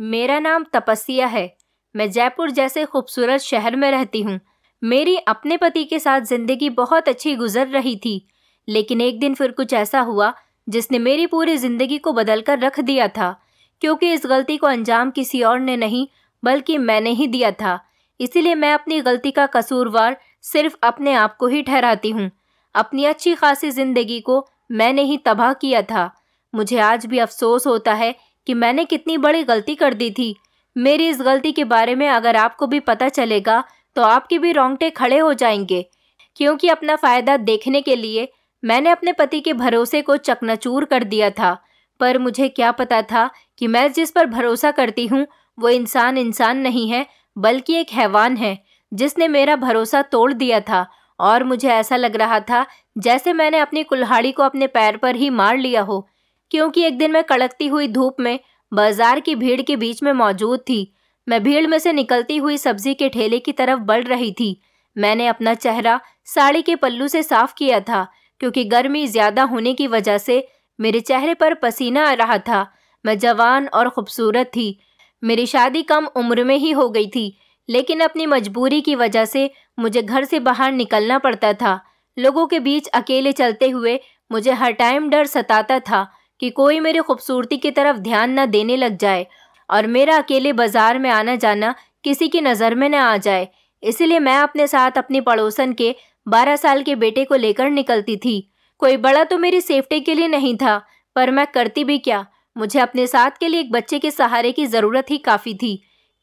मेरा नाम तपस्या है मैं जयपुर जैसे खूबसूरत शहर में रहती हूँ मेरी अपने पति के साथ ज़िंदगी बहुत अच्छी गुजर रही थी लेकिन एक दिन फिर कुछ ऐसा हुआ जिसने मेरी पूरी ज़िंदगी को बदल कर रख दिया था क्योंकि इस गलती को अंजाम किसी और ने नहीं बल्कि मैंने ही दिया था इसीलिए मैं अपनी गलती का कसूरवार सिर्फ अपने आप को ही ठहराती हूँ अपनी अच्छी खासी ज़िंदगी को मैंने ही तबाह किया था मुझे आज भी अफसोस होता है कि मैंने कितनी बड़ी गलती कर दी थी मेरी इस गलती के बारे में अगर आपको भी पता चलेगा तो आपके भी रोंगटे खड़े हो जाएंगे क्योंकि अपना फ़ायदा देखने के लिए मैंने अपने पति के भरोसे को चकनाचूर कर दिया था पर मुझे क्या पता था कि मैं जिस पर भरोसा करती हूँ वो इंसान इंसान नहीं है बल्कि एक हैवान है जिसने मेरा भरोसा तोड़ दिया था और मुझे ऐसा लग रहा था जैसे मैंने अपनी कुल्हाड़ी को अपने पैर पर ही मार लिया हो क्योंकि एक दिन मैं कड़कती हुई धूप में बाजार की भीड़ के बीच में मौजूद थी मैं भीड़ में से निकलती हुई सब्जी के ठेले की तरफ बढ़ रही थी मैंने अपना चेहरा साड़ी के पल्लू से साफ किया था क्योंकि गर्मी ज़्यादा होने की वजह से मेरे चेहरे पर पसीना आ रहा था मैं जवान और खूबसूरत थी मेरी शादी कम उम्र में ही हो गई थी लेकिन अपनी मजबूरी की वजह से मुझे घर से बाहर निकलना पड़ता था लोगों के बीच अकेले चलते हुए मुझे हर टाइम डर सताता था कि कोई मेरी खूबसूरती की तरफ ध्यान न देने लग जाए और मेरा अकेले बाज़ार में आना जाना किसी की नज़र में न आ जाए इसलिए मैं अपने साथ अपनी पड़ोसन के बारह साल के बेटे को लेकर निकलती थी कोई बड़ा तो मेरी सेफ्टी के लिए नहीं था पर मैं करती भी क्या मुझे अपने साथ के लिए एक बच्चे के सहारे की ज़रूरत ही काफ़ी थी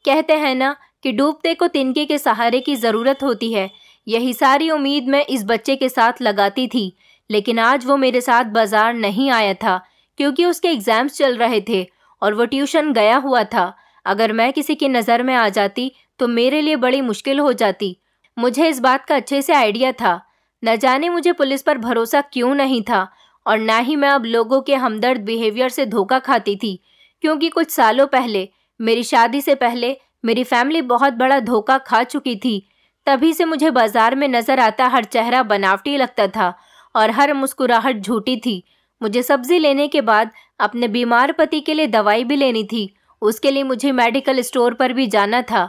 कहते हैं ना कि डूबते को तिनके के सहारे की ज़रूरत होती है यही सारी उम्मीद मैं इस बच्चे के साथ लगाती थी लेकिन आज वो मेरे साथ बाजार नहीं आया था क्योंकि उसके एग्ज़ाम्स चल रहे थे और वो ट्यूशन गया हुआ था अगर मैं किसी की नज़र में आ जाती तो मेरे लिए बड़ी मुश्किल हो जाती मुझे इस बात का अच्छे से आइडिया था न जाने मुझे पुलिस पर भरोसा क्यों नहीं था और ना ही मैं अब लोगों के हमदर्द बिहेवियर से धोखा खाती थी क्योंकि कुछ सालों पहले मेरी शादी से पहले मेरी फैमिली बहुत बड़ा धोखा खा चुकी थी तभी से मुझे बाजार में नज़र आता हर चेहरा बनावटी लगता था और हर मुस्कुराहट झूठी थी मुझे सब्जी लेने के बाद अपने बीमार पति के लिए दवाई भी लेनी थी उसके लिए मुझे मेडिकल स्टोर पर भी जाना था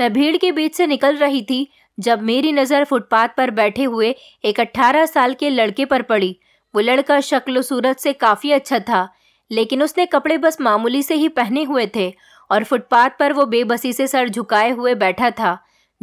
मैं भीड़ के बीच से निकल रही थी जब मेरी नज़र फुटपाथ पर बैठे हुए एक अट्ठारह साल के लड़के पर पड़ी वो लड़का शक्ल सूरत से काफ़ी अच्छा था लेकिन उसने कपड़े बस मामूली से ही पहने हुए थे और फुटपाथ पर वो बेबसी से सर झुकाए हुए बैठा था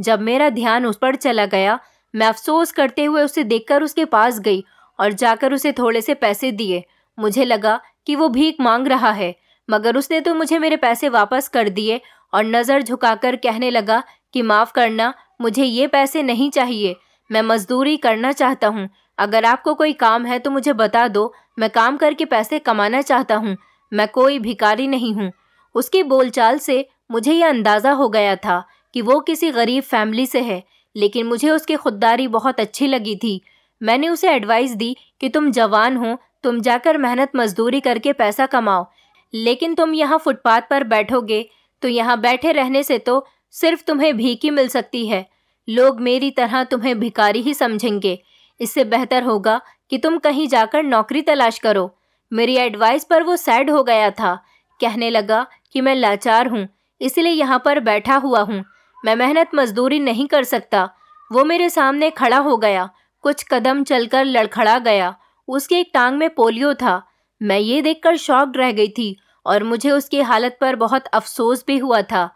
जब मेरा ध्यान उस पर चला गया मैं अफसोस करते हुए उसे देखकर उसके पास गई और जाकर उसे थोड़े से पैसे दिए मुझे लगा कि वो भीख मांग रहा है मगर उसने तो मुझे मेरे पैसे वापस कर दिए और नज़र झुकाकर कहने लगा कि माफ़ करना मुझे ये पैसे नहीं चाहिए मैं मजदूरी करना चाहता हूँ अगर आपको कोई काम है तो मुझे बता दो मैं काम करके पैसे कमाना चाहता हूँ मैं कोई भिकारी नहीं हूँ उसकी बोलचाल से मुझे यह अंदाज़ा हो गया था कि वो किसी गरीब फैमिली से है लेकिन मुझे उसकी खुददारी बहुत अच्छी लगी थी मैंने उसे एडवाइस दी कि तुम जवान हो तुम जाकर मेहनत मजदूरी करके पैसा कमाओ लेकिन तुम यहाँ फुटपाथ पर बैठोगे तो यहाँ बैठे रहने से तो सिर्फ तुम्हें भीख ही मिल सकती है लोग मेरी तरह तुम्हें भिकारी ही समझेंगे इससे बेहतर होगा कि तुम कहीं जाकर नौकरी तलाश करो मेरी एडवाइस पर वो सैड हो गया था कहने लगा कि मैं लाचार हूँ इसलिए यहाँ पर बैठा हुआ हूँ मैं मेहनत मजदूरी नहीं कर सकता वो मेरे सामने खड़ा हो गया कुछ कदम चलकर लड़खड़ा गया उसके एक टांग में पोलियो था मैं ये देखकर शॉक्ड रह गई थी और मुझे उसकी हालत पर बहुत अफसोस भी हुआ था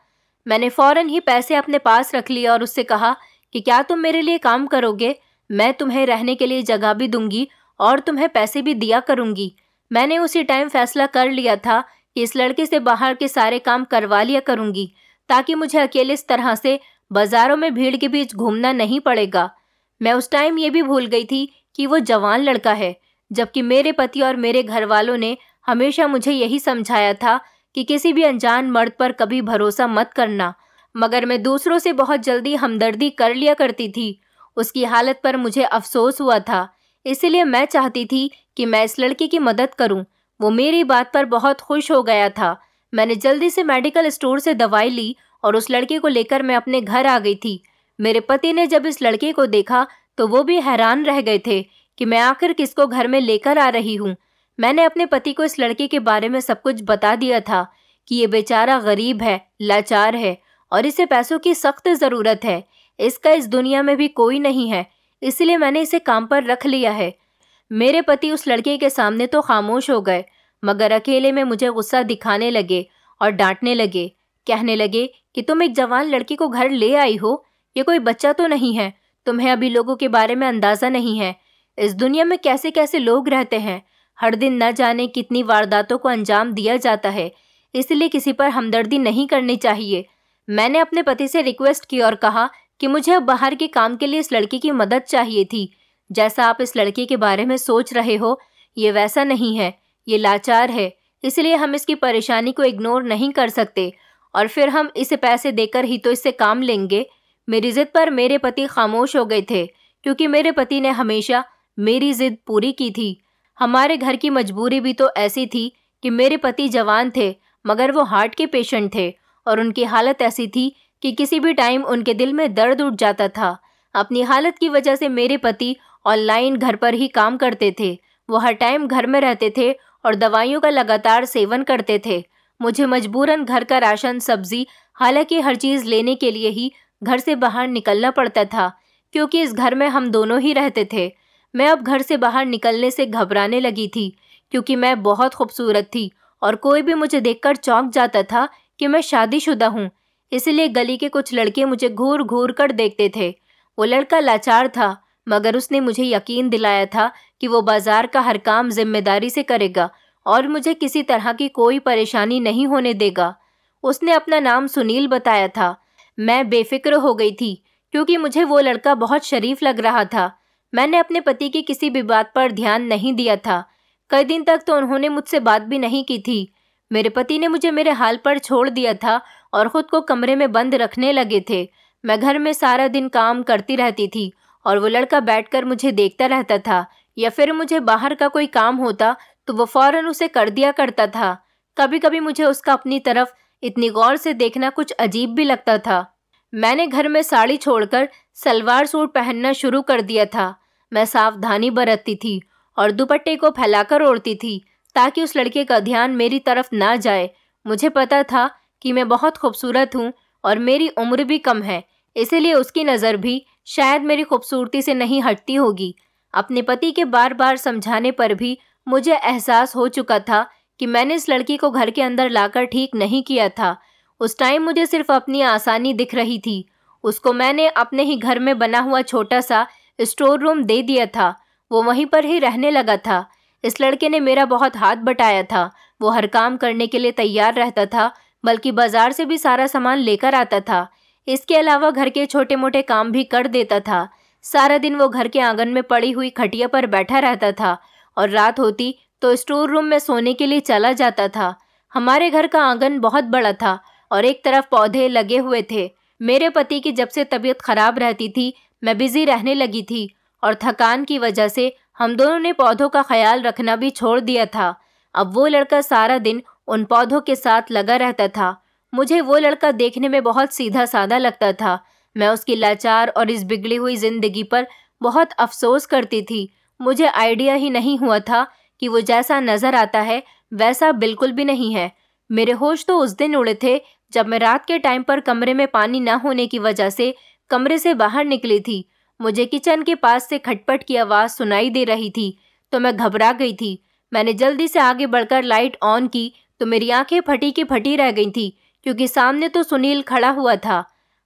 मैंने फ़ौरन ही पैसे अपने पास रख लिए और उससे कहा कि क्या तुम मेरे लिए काम करोगे मैं तुम्हें रहने के लिए जगह भी दूंगी और तुम्हें पैसे भी दिया करूंगी मैंने उसी टाइम फैसला कर लिया था कि इस लड़के से बाहर के सारे काम करवा लिया करूंगी ताकि मुझे अकेले इस तरह से बाज़ारों में भीड़ के बीच घूमना नहीं पड़ेगा मैं उस टाइम ये भी भूल गई थी कि वो जवान लड़का है जबकि मेरे पति और मेरे घर वालों ने हमेशा मुझे यही समझाया था कि किसी भी अनजान मर्द पर कभी भरोसा मत करना मगर मैं दूसरों से बहुत जल्दी हमदर्दी कर लिया करती थी उसकी हालत पर मुझे अफसोस हुआ था इसलिए मैं चाहती थी कि मैं इस लड़के की मदद करूं। वो मेरी बात पर बहुत खुश हो गया था मैंने जल्दी से मेडिकल स्टोर से दवाई ली और उस लड़के को लेकर मैं अपने घर आ गई थी मेरे पति ने जब इस लड़के को देखा तो वो भी हैरान रह गए थे कि मैं आखिर किसको घर में लेकर आ रही हूँ मैंने अपने पति को इस लड़के के बारे में सब कुछ बता दिया था कि ये बेचारा गरीब है लाचार है और इसे पैसों की सख्त ज़रूरत है इसका इस दुनिया में भी कोई नहीं है इसलिए मैंने इसे काम पर रख लिया है मेरे पति उस लड़के के सामने तो खामोश हो गए मगर अकेले में मुझे गुस्सा दिखाने लगे और डांटने लगे कहने लगे कि तुम एक जवान लड़की को घर ले आई हो ये कोई बच्चा तो नहीं है तुम्हें अभी लोगों के बारे में अंदाज़ा नहीं है इस दुनिया में कैसे कैसे लोग रहते हैं हर दिन न जाने कितनी वारदातों को अंजाम दिया जाता है इसलिए किसी पर हमदर्दी नहीं करनी चाहिए मैंने अपने पति से रिक्वेस्ट की और कहा कि मुझे अब बाहर के काम के लिए इस लड़की की मदद चाहिए थी जैसा आप इस लड़के के बारे में सोच रहे हो ये वैसा नहीं है ये लाचार है इसलिए हम इसकी परेशानी को इग्नोर नहीं कर सकते और फिर हम इसे पैसे देकर ही तो इससे काम लेंगे मेरी ज़िद पर मेरे पति खामोश हो गए थे क्योंकि मेरे पति ने हमेशा मेरी ज़िद पूरी की थी हमारे घर की मजबूरी भी तो ऐसी थी कि मेरे पति जवान थे मगर वो हार्ट के पेशेंट थे और उनकी हालत ऐसी थी कि किसी भी टाइम उनके दिल में दर्द उठ जाता था अपनी हालत की वजह से मेरे पति ऑनलाइन घर पर ही काम करते थे वो हर टाइम घर में रहते थे और दवाइयों का लगातार सेवन करते थे मुझे मजबूरन घर का राशन सब्जी हालांकि हर चीज़ लेने के लिए ही घर से बाहर निकलना पड़ता था क्योंकि इस घर में हम दोनों ही रहते थे मैं अब घर से बाहर निकलने से घबराने लगी थी क्योंकि मैं बहुत खूबसूरत थी और कोई भी मुझे देखकर चौंक जाता था कि मैं शादीशुदा हूँ इसलिए गली के कुछ लड़के मुझे घूर घूर कर देखते थे वो लड़का लाचार था मगर उसने मुझे यकीन दिलाया था कि वो बाजार का हर काम जिम्मेदारी से करेगा और मुझे किसी तरह की कोई परेशानी नहीं होने देगा उसने अपना नाम सुनील बताया था मैं बेफिक्र हो गई थी क्योंकि मुझे वो लड़का बहुत शरीफ लग रहा था मैंने अपने पति की किसी भी बात पर ध्यान नहीं दिया था कई दिन तक तो उन्होंने मुझसे बात भी नहीं की थी मेरे पति ने मुझे मेरे हाल पर छोड़ दिया था और ख़ुद को कमरे में बंद रखने लगे थे मैं घर में सारा दिन काम करती रहती थी और वो लड़का बैठकर मुझे देखता रहता था या फिर मुझे बाहर का कोई काम होता तो वो फौरन उसे कर दिया करता था कभी कभी मुझे उसका अपनी तरफ इतनी गौर से देखना कुछ अजीब भी लगता था मैंने घर में साड़ी छोड़कर सलवार सूट पहनना शुरू कर दिया था मैं सावधानी बरतती थी और दुपट्टे को फैलाकर ओढ़ती थी ताकि उस लड़के का ध्यान मेरी तरफ ना जाए मुझे पता था कि मैं बहुत खूबसूरत हूँ और मेरी उम्र भी कम है इसलिए उसकी नज़र भी शायद मेरी खूबसूरती से नहीं हटती होगी अपने पति के बार बार समझाने पर भी मुझे एहसास हो चुका था कि मैंने इस लड़की को घर के अंदर लाकर ठीक नहीं किया था उस टाइम मुझे सिर्फ अपनी आसानी दिख रही थी उसको मैंने अपने ही घर में बना हुआ छोटा सा स्टोर रूम दे दिया था वो वहीं पर ही रहने लगा था इस लड़के ने मेरा बहुत हाथ बटाया था वो हर काम करने के लिए तैयार रहता था बल्कि बाज़ार से भी सारा सामान लेकर आता था इसके अलावा घर के छोटे मोटे काम भी कर देता था सारा दिन वो घर के आंगन में पड़ी हुई खटिया पर बैठा रहता था और रात होती तो स्टोर रूम में सोने के लिए चला जाता था हमारे घर का आंगन बहुत बड़ा था और एक तरफ पौधे लगे हुए थे मेरे पति की जब से तबीयत खराब रहती थी मैं बिजी रहने लगी थी और थकान की वजह से हम दोनों ने पौधों का ख्याल रखना भी छोड़ दिया था अब वो लड़का सारा दिन उन पौधों के साथ लगा रहता था मुझे वो लड़का देखने में बहुत सीधा साधा लगता था मैं उसकी लाचार और इस बिगड़ी हुई जिंदगी पर बहुत अफसोस करती थी मुझे आइडिया ही नहीं हुआ था कि वो जैसा नज़र आता है वैसा बिल्कुल भी नहीं है मेरे होश तो उस दिन उड़े थे जब मैं रात के टाइम पर कमरे में पानी न होने की वजह से कमरे से बाहर निकली थी मुझे किचन के पास से खटपट की आवाज़ सुनाई दे रही थी तो मैं घबरा गई थी मैंने जल्दी से आगे बढ़कर लाइट ऑन की तो मेरी आंखें फटी की फटी रह गई थी क्योंकि सामने तो सुनील खड़ा हुआ था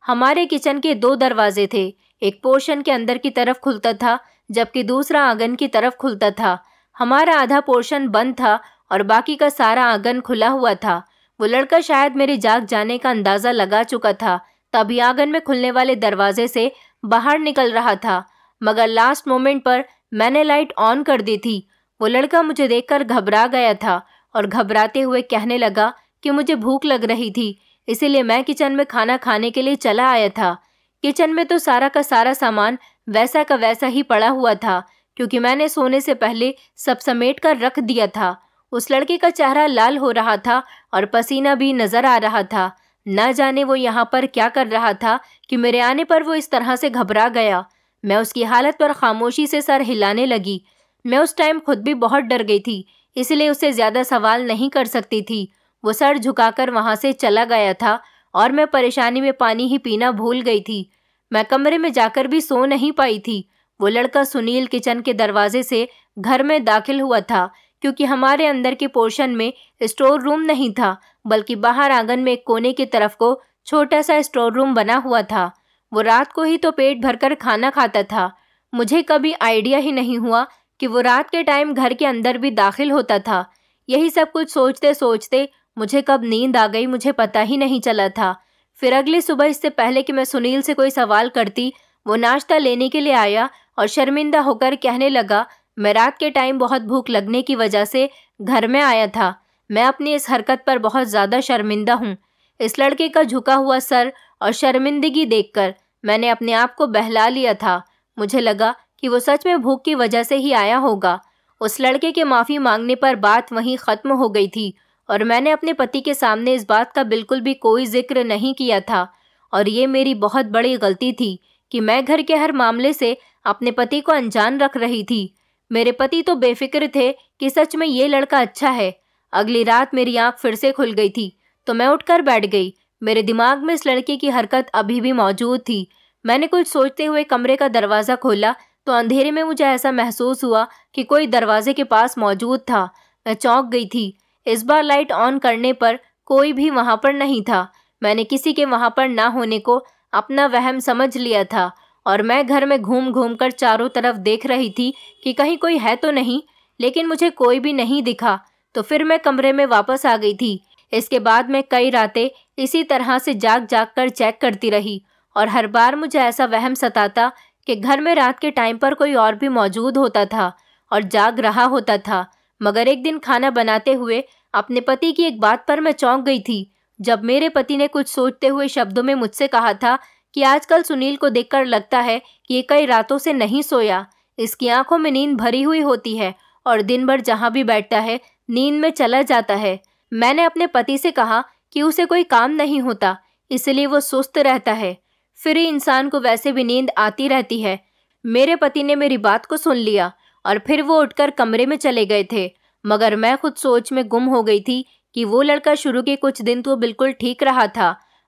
हमारे किचन के दो दरवाजे थे एक पोर्शन के अंदर की तरफ खुलता था जबकि दूसरा आंगन की तरफ खुलता था हमारा आधा पोर्शन बंद था और बाकी का सारा आंगन खुला हुआ था वो लड़का शायद मेरे जाग जाने का अंदाज़ा लगा चुका था तभी आंगन में खुलने वाले दरवाजे से बाहर निकल रहा था मगर लास्ट मोमेंट पर मैंने लाइट ऑन कर दी थी वो लड़का मुझे देखकर घबरा गया था और घबराते हुए कहने लगा कि मुझे भूख लग रही थी इसीलिए मैं किचन में खाना खाने के लिए चला आया था किचन में तो सारा का सारा सामान वैसा का वैसा ही पड़ा हुआ था क्योंकि मैंने सोने से पहले सब समेट कर रख दिया था उस लड़के का चेहरा लाल हो रहा था और पसीना भी नज़र आ रहा था न जाने वो यहाँ पर क्या कर रहा था कि मेरे आने पर वो इस तरह से घबरा गया मैं उसकी हालत पर खामोशी से सर हिलाने लगी मैं उस टाइम खुद भी बहुत डर गई थी इसलिए उसे ज़्यादा सवाल नहीं कर सकती थी वो सर झुकाकर वहाँ से चला गया था और मैं परेशानी में पानी ही पीना भूल गई थी मैं कमरे में जाकर भी सो नहीं पाई थी वो लड़का सुनील किचन के दरवाजे से घर में दाखिल हुआ था क्योंकि हमारे अंदर के पोर्शन में स्टोर रूम नहीं था बल्कि बाहर आंगन में कोने की तरफ को छोटा सा स्टोर रूम बना हुआ था वो रात को ही तो पेट भरकर खाना खाता था मुझे कभी आइडिया ही नहीं हुआ कि वो रात के टाइम घर के अंदर भी दाखिल होता था यही सब कुछ सोचते सोचते मुझे कब नींद आ गई मुझे पता ही नहीं चला था फिर अगली सुबह इससे पहले कि मैं सुनील से कोई सवाल करती वो नाश्ता लेने के लिए आया और शर्मिंदा होकर कहने लगा मैं रात के टाइम बहुत भूख लगने की वजह से घर में आया था मैं अपनी इस हरकत पर बहुत ज़्यादा शर्मिंदा हूँ इस लड़के का झुका हुआ सर और शर्मिंदगी देखकर मैंने अपने आप को बहला लिया था मुझे लगा कि वो सच में भूख की वजह से ही आया होगा उस लड़के के माफ़ी मांगने पर बात वहीं ख़त्म हो गई थी और मैंने अपने पति के सामने इस बात का बिल्कुल भी कोई जिक्र नहीं किया था और ये मेरी बहुत बड़ी गलती थी कि मैं घर के हर मामले से अपने पति को अनजान रख रही थी मेरे पति तो बेफिक्र थे कि सच में ये लड़का अच्छा है अगली रात मेरी आंख फिर से खुल गई थी तो मैं उठकर बैठ गई मेरे दिमाग में इस लड़के की हरकत अभी भी मौजूद थी मैंने कुछ सोचते हुए कमरे का दरवाज़ा खोला तो अंधेरे में मुझे ऐसा महसूस हुआ कि कोई दरवाजे के पास मौजूद था मैं चौंक गई थी इस बार लाइट ऑन करने पर कोई भी वहाँ पर नहीं था मैंने किसी के वहाँ पर ना होने को अपना वहम समझ लिया था और मैं घर में घूम घूम कर चारों तरफ देख रही थी कि कहीं कोई है तो नहीं लेकिन मुझे कोई भी नहीं दिखा तो फिर मैं कमरे में वापस आ गई थी इसके बाद मैं कई रातें इसी तरह से जाग जाग कर चेक करती रही और हर बार मुझे ऐसा वहम सताता कि घर में रात के टाइम पर कोई और भी मौजूद होता था और जाग रहा होता था मगर एक दिन खाना बनाते हुए अपने पति की एक बात पर मैं चौंक गई थी जब मेरे पति ने कुछ सोचते हुए शब्दों में मुझसे कहा था कि आजकल सुनील को देखकर लगता है कि ये कई रातों से नहीं सोया इसकी आंखों में नींद भरी हुई होती है और दिन भर जहाँ भी बैठता है नींद में चला जाता है मैंने अपने पति से कहा कि उसे कोई काम नहीं होता इसलिए वो सुस्त रहता है फिर इंसान को वैसे भी नींद आती रहती है मेरे पति ने मेरी बात को सुन लिया और फिर वो उठकर कमरे में चले गए थे मगर मैं खुद सोच में गुम हो गई थी कि वो लड़का शुरू के कुछ दिन तो बिल्कुल ठीक रहा था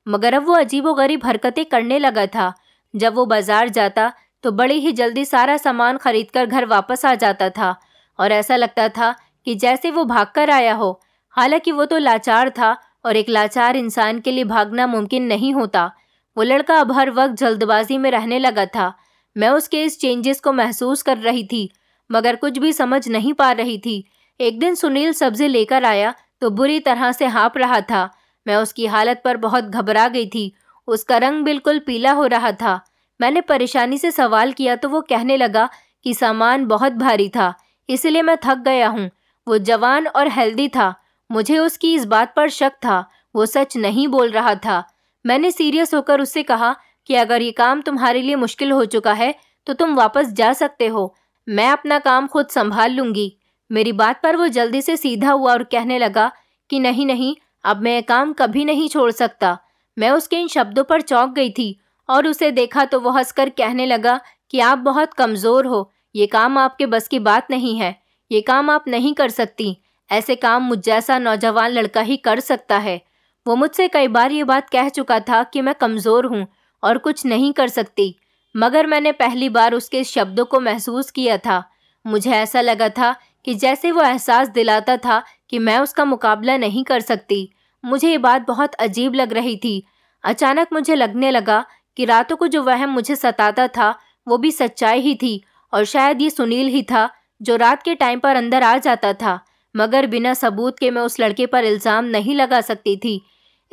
मगर अब वो अजीबोगरीब हरकतें करने लगा था जब वो बाजार जाता तो बड़ी ही जल्दी सारा सामान खरीद कर घर वापस आ जाता था और ऐसा लगता था कि जैसे वो भाग कर आया हो हालांकि वो तो लाचार था और एक लाचार इंसान के लिए भागना मुमकिन नहीं होता वो लड़का अब हर वक्त जल्दबाजी में रहने लगा था मैं उसके इस चेंजेस को महसूस कर रही थी मगर कुछ भी समझ नहीं पा रही थी एक दिन सुनील सब्जी लेकर आया तो बुरी तरह से हाँप रहा था मैं उसकी हालत पर बहुत घबरा गई थी उसका रंग बिल्कुल पीला हो रहा था मैंने परेशानी से सवाल किया तो वो कहने लगा कि सामान बहुत भारी था इसलिए मैं थक गया हूँ वो जवान और हेल्दी था मुझे उसकी इस बात पर शक था वो सच नहीं बोल रहा था मैंने सीरियस होकर उससे कहा कि अगर ये काम तुम्हारे लिए मुश्किल हो चुका है तो तुम वापस जा सकते हो मैं अपना काम खुद संभाल लूंगी मेरी बात पर वो जल्दी से सीधा हुआ और कहने लगा कि नहीं नहीं अब मैं काम कभी नहीं छोड़ सकता मैं उसके इन शब्दों पर चौंक गई थी और उसे देखा तो वह हंसकर कहने लगा कि आप बहुत कमज़ोर हो ये काम आपके बस की बात नहीं है ये काम आप नहीं कर सकती ऐसे काम मुझ जैसा नौजवान लड़का ही कर सकता है वो मुझसे कई बार ये बात कह चुका था कि मैं कमज़ोर हूँ और कुछ नहीं कर सकती मगर मैंने पहली बार उसके शब्दों को महसूस किया था मुझे ऐसा लगा था कि जैसे वो एहसास दिलाता था कि मैं उसका मुकाबला नहीं कर सकती मुझे ये बात बहुत अजीब लग रही थी अचानक मुझे लगने लगा कि रातों को जो वह मुझे सताता था वो भी सच्चाई ही थी और शायद ये सुनील ही था जो रात के टाइम पर अंदर आ जाता था मगर बिना सबूत के मैं उस लड़के पर इल्ज़ाम नहीं लगा सकती थी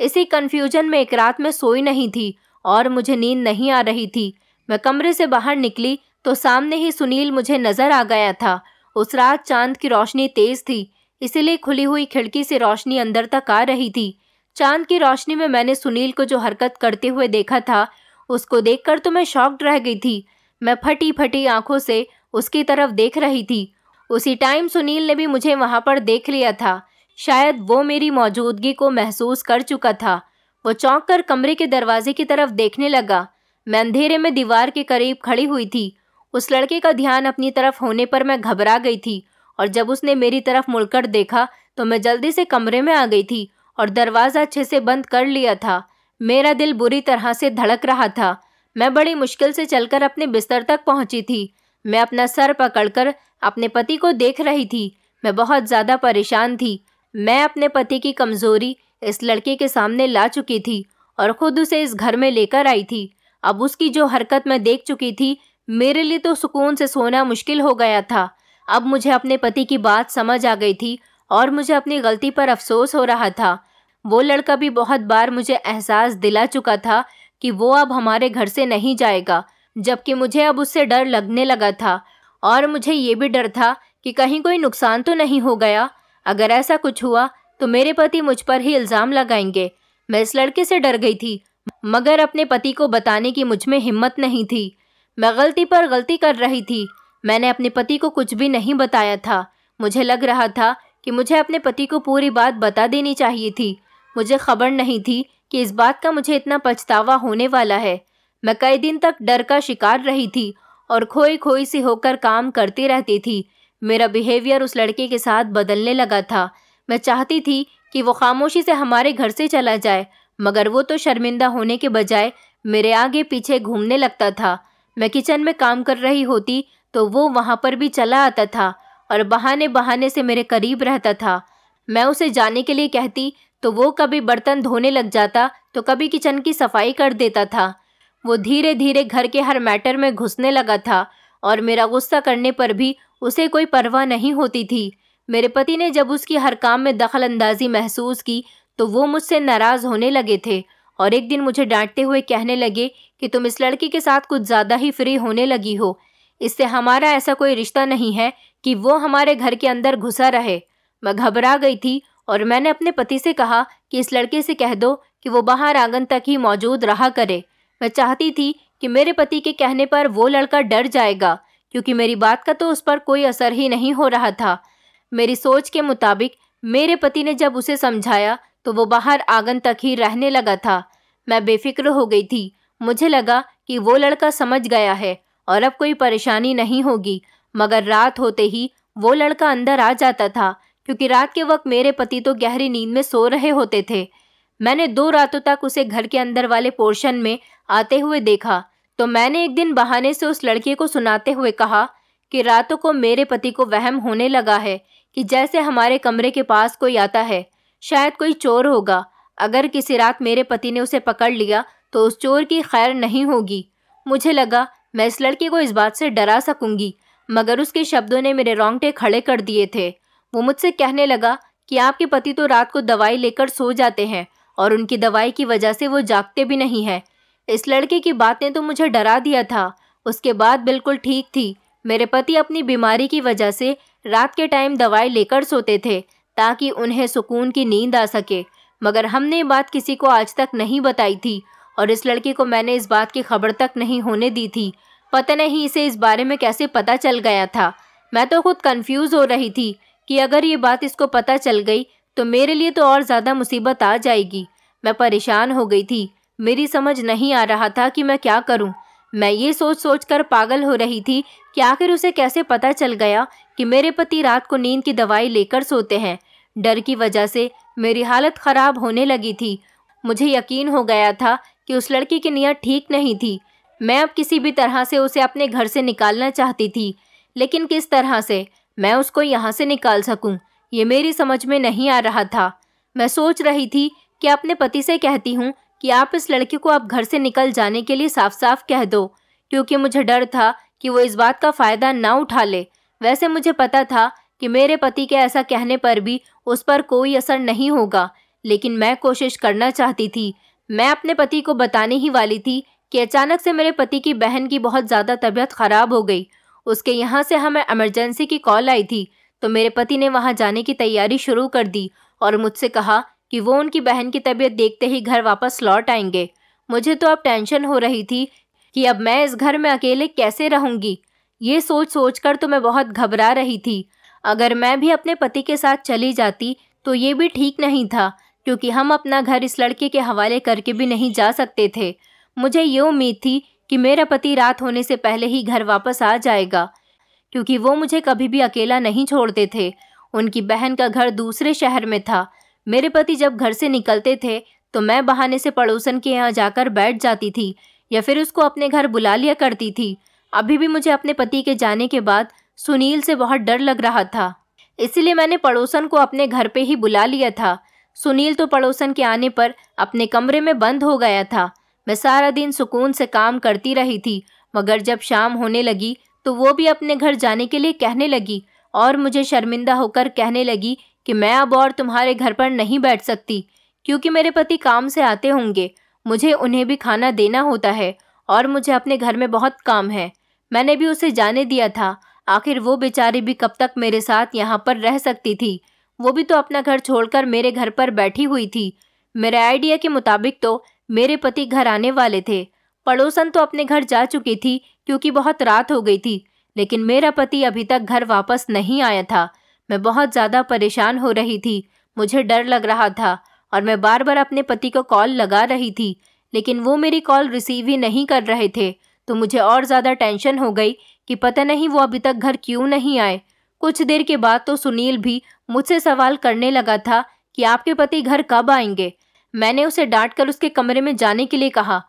इसी कन्फ्यूजन में एक रात में सोई नहीं थी और मुझे नींद नहीं आ रही थी मैं कमरे से बाहर निकली तो सामने ही सुनील मुझे नज़र आ गया था उस रात चांद की रोशनी तेज थी इसीलिए खुली हुई खिड़की से रोशनी अंदर तक आ रही थी चांद की रोशनी में मैंने सुनील को जो हरकत करते हुए देखा था उसको देखकर तो मैं शॉक्ड रह गई थी मैं फटी फटी आंखों से उसकी तरफ देख रही थी उसी टाइम सुनील ने भी मुझे वहां पर देख लिया था शायद वो मेरी मौजूदगी को महसूस कर चुका था वो चौंक कर कमरे के दरवाजे की तरफ देखने लगा मैं अंधेरे में दीवार के करीब खड़ी हुई थी उस लड़के का ध्यान अपनी तरफ होने पर मैं घबरा गई थी और जब उसने मेरी तरफ मुड़कर देखा तो मैं जल्दी से कमरे में आ गई थी और दरवाज़ा अच्छे से बंद कर लिया था मेरा दिल बुरी तरह से धड़क रहा था मैं बड़ी मुश्किल से चलकर अपने बिस्तर तक पहुंची थी मैं अपना सर पकड़कर अपने पति को देख रही थी मैं बहुत ज़्यादा परेशान थी मैं अपने पति की कमज़ोरी इस लड़के के सामने ला चुकी थी और ख़ुद उसे इस घर में लेकर आई थी अब उसकी जो हरकत मैं देख चुकी थी मेरे लिए तो सुकून से सोना मुश्किल हो गया था अब मुझे अपने पति की बात समझ आ गई थी और मुझे अपनी गलती पर अफसोस हो रहा था वो लड़का भी बहुत बार मुझे एहसास दिला चुका था कि वो अब हमारे घर से नहीं जाएगा जबकि मुझे अब उससे डर लगने लगा था और मुझे ये भी डर था कि कहीं कोई नुकसान तो नहीं हो गया अगर ऐसा कुछ हुआ तो मेरे पति मुझ पर ही इल्ज़ाम लगाएंगे मैं इस लड़के से डर गई थी मगर अपने पति को बताने की मुझ में हिम्मत नहीं थी मैं गलती पर गलती कर रही थी मैंने अपने पति को कुछ भी नहीं बताया था मुझे लग रहा था कि मुझे अपने पति को पूरी बात बता देनी चाहिए थी मुझे खबर नहीं थी कि इस बात का मुझे इतना पछतावा होने वाला है मैं कई दिन तक डर का शिकार रही थी और खोई खोई सी होकर काम करती रहती थी मेरा बिहेवियर उस लड़के के साथ बदलने लगा था मैं चाहती थी कि वो खामोशी से हमारे घर से चला जाए मगर वो तो शर्मिंदा होने के बजाय मेरे आगे पीछे घूमने लगता था मैं किचन में काम कर रही होती तो वो वहाँ पर भी चला आता था और बहाने बहाने से मेरे करीब रहता था मैं उसे जाने के लिए कहती तो वो कभी बर्तन धोने लग जाता तो कभी किचन की सफाई कर देता था वो धीरे धीरे घर के हर मैटर में घुसने लगा था और मेरा गुस्सा करने पर भी उसे कोई परवाह नहीं होती थी मेरे पति ने जब उसकी हर काम में दखल अंदाजी महसूस की तो वो मुझसे नाराज़ होने लगे थे और एक दिन मुझे डांटते हुए कहने लगे कि तुम इस लड़की के साथ कुछ ज़्यादा ही फ्री होने लगी हो इससे हमारा ऐसा कोई रिश्ता नहीं है कि वो हमारे घर के अंदर घुसा रहे मैं घबरा गई थी और मैंने अपने पति से कहा कि इस लड़के से कह दो कि वो बाहर आंगन तक ही मौजूद रहा करे मैं चाहती थी कि मेरे पति के कहने पर वो लड़का डर जाएगा क्योंकि मेरी बात का तो उस पर कोई असर ही नहीं हो रहा था मेरी सोच के मुताबिक मेरे पति ने जब उसे समझाया तो वो बाहर आंगन तक ही रहने लगा था मैं बेफिक्र हो गई थी मुझे लगा कि वो लड़का समझ गया है और अब कोई परेशानी नहीं होगी मगर रात होते ही वो लड़का अंदर आ जाता था क्योंकि रात के वक्त मेरे पति तो गहरी नींद में सो रहे होते थे मैंने दो रातों तक उसे घर के अंदर वाले पोर्शन में आते हुए देखा तो मैंने एक दिन बहाने से उस लड़के को सुनाते हुए कहा कि रातों को मेरे पति को वहम होने लगा है कि जैसे हमारे कमरे के पास कोई आता है शायद कोई चोर होगा अगर किसी रात मेरे पति ने उसे पकड़ लिया तो उस चोर की खैर नहीं होगी मुझे लगा मैं इस लड़के को इस बात से डरा सकूंगी मगर उसके शब्दों ने मेरे रोंगटे खड़े कर दिए थे वो मुझसे कहने लगा कि आपके पति तो रात को दवाई लेकर सो जाते हैं और उनकी दवाई की वजह से वो जागते भी नहीं हैं इस लड़के की बातें तो मुझे डरा दिया था उसके बाद बिल्कुल ठीक थी मेरे पति अपनी बीमारी की वजह से रात के टाइम दवाई लेकर सोते थे ताकि उन्हें सुकून की नींद आ सके मगर हमने बात किसी को आज तक नहीं बताई थी और इस लड़की को मैंने इस बात की खबर तक नहीं होने दी थी पता नहीं इसे इस बारे में कैसे पता चल गया था मैं तो खुद कंफ्यूज हो रही थी कि अगर ये बात इसको पता चल गई तो मेरे लिए तो और ज़्यादा मुसीबत आ जाएगी मैं परेशान हो गई थी मेरी समझ नहीं आ रहा था कि मैं क्या करूं। मैं ये सोच सोच कर पागल हो रही थी कि आखिर उसे कैसे पता चल गया कि मेरे पति रात को नींद की दवाई लेकर सोते हैं डर की वजह से मेरी हालत ख़राब होने लगी थी मुझे यकीन हो गया था कि उस लड़की की नीयत ठीक नहीं थी मैं अब किसी भी तरह से उसे अपने घर से निकालना चाहती थी लेकिन किस तरह से मैं उसको यहाँ से निकाल सकूँ ये मेरी समझ में नहीं आ रहा था मैं सोच रही थी कि अपने पति से कहती हूँ कि आप इस लड़की को अब घर से निकल जाने के लिए साफ साफ कह दो क्योंकि मुझे डर था कि वो इस बात का फ़ायदा ना उठा ले वैसे मुझे पता था कि मेरे पति के ऐसा कहने पर भी उस पर कोई असर नहीं होगा लेकिन मैं कोशिश करना चाहती थी मैं अपने पति को बताने ही वाली थी कि अचानक से मेरे पति की बहन की बहुत ज़्यादा तबीयत ख़राब हो गई उसके यहाँ से हमें इमरजेंसी की कॉल आई थी तो मेरे पति ने वहाँ जाने की तैयारी शुरू कर दी और मुझसे कहा कि वो उनकी बहन की तबीयत देखते ही घर वापस लौट आएंगे मुझे तो अब टेंशन हो रही थी कि अब मैं इस घर में अकेले कैसे रहूँगी ये सोच सोच कर तो मैं बहुत घबरा रही थी अगर मैं भी अपने पति के साथ चली जाती तो ये भी ठीक नहीं था क्योंकि हम अपना घर इस लड़के के हवाले करके भी नहीं जा सकते थे मुझे ये उम्मीद थी कि मेरा पति रात होने से पहले ही घर वापस आ जाएगा क्योंकि वो मुझे कभी भी अकेला नहीं छोड़ते थे उनकी बहन का घर दूसरे शहर में था मेरे पति जब घर से निकलते थे तो मैं बहाने से पड़ोसन के यहाँ जाकर बैठ जाती थी या फिर उसको अपने घर बुला लिया करती थी अभी भी मुझे अपने पति के जाने के बाद सुनील से बहुत डर लग रहा था इसलिए मैंने पड़ोसन को अपने घर पे ही बुला लिया था सुनील तो पड़ोसन के आने पर अपने कमरे में बंद हो गया था मैं सारा दिन सुकून से काम करती रही थी मगर जब शाम होने लगी तो वो भी अपने घर जाने के लिए कहने लगी और मुझे शर्मिंदा होकर कहने लगी कि मैं अब और तुम्हारे घर पर नहीं बैठ सकती क्योंकि मेरे पति काम से आते होंगे मुझे उन्हें भी खाना देना होता है और मुझे अपने घर में बहुत काम है मैंने भी उसे जाने दिया था आखिर वो बेचारी भी कब तक मेरे साथ यहाँ पर रह सकती थी वो भी तो अपना घर छोड़कर मेरे घर पर बैठी हुई थी मेरे आइडिया के मुताबिक तो मेरे पति घर आने वाले थे पड़ोसन तो अपने घर जा चुकी थी क्योंकि बहुत रात हो गई थी लेकिन मेरा पति अभी तक घर वापस नहीं आया था मैं बहुत ज़्यादा परेशान हो रही थी मुझे डर लग रहा था और मैं बार बार अपने पति को कॉल लगा रही थी लेकिन वो मेरी कॉल रिसीव ही नहीं कर रहे थे तो मुझे और ज़्यादा टेंशन हो गई कि पता नहीं वो अभी तक घर क्यों नहीं आए कुछ देर के बाद तो सुनील भी मुझसे सवाल करने लगा था कि आपके पति घर कब आएंगे मैंने उसे डांट कर उसके कमरे में जाने के लिए कहा